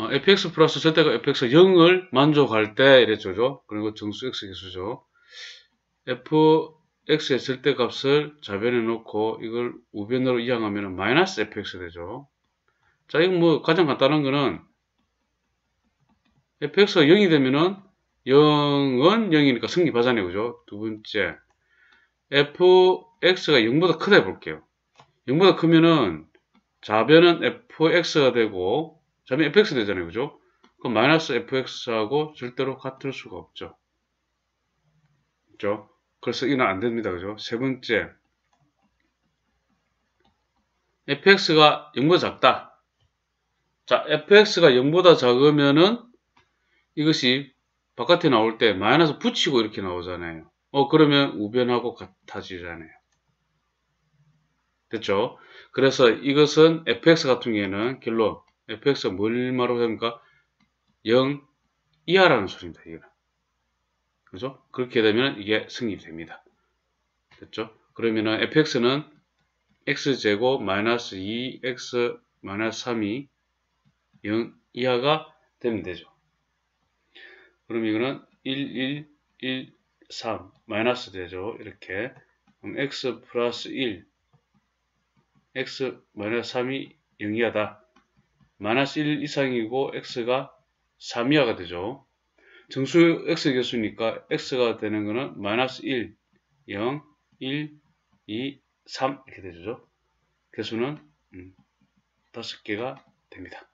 어, fx 플러스 절대가 fx 0을 만족할 때 이랬죠. 그리고 정수 x 계수죠. fx의 절대 값을 좌변에 놓고 이걸 우변으로 이항하면 마이너스 fx 되죠. 자, 이건 뭐 가장 간단한 거는 fx가 0이 되면은 0은 0이니까 성립하잖아요. 그죠? 두 번째. fx가 0보다 크다 해볼게요. 0보다 크면은 좌변은 fx가 되고 점이 fx 되잖아요. 그죠? 그럼 마이너스 fx하고 절대로 같을 수가 없죠. 그죠? 그래서 이는안 됩니다. 그죠? 세 번째. fx가 0보다 작다. 자, fx가 0보다 작으면은 이것이 바깥에 나올 때 마이너스 붙이고 이렇게 나오잖아요. 어, 그러면 우변하고 같아지잖아요. 됐죠? 그래서 이것은 fx 같은 경우에는 결론 fx가 뭘 말하고 합니까? 0 이하라는 소리입니다. 이거는. 그죠? 그렇게 되면 이게 승립 됩니다. 됐죠? 그러면은 fx는 x제곱 마이너스 2x 마이너스 3이 0 이하가 되면 되죠. 그럼 이거는 1, 1, 1, 3 마이너스 되죠. 이렇게 그럼 x 플러스 1 x 마이너스 3이 0이하다. 마이너스 1 이상이고 x가 3 이하가 되죠. 정수 x 개수니까 x가 되는 거는 마이너스 1, 0, 1, 2, 3 이렇게 되죠. 개수는 음, 5개가 됩니다.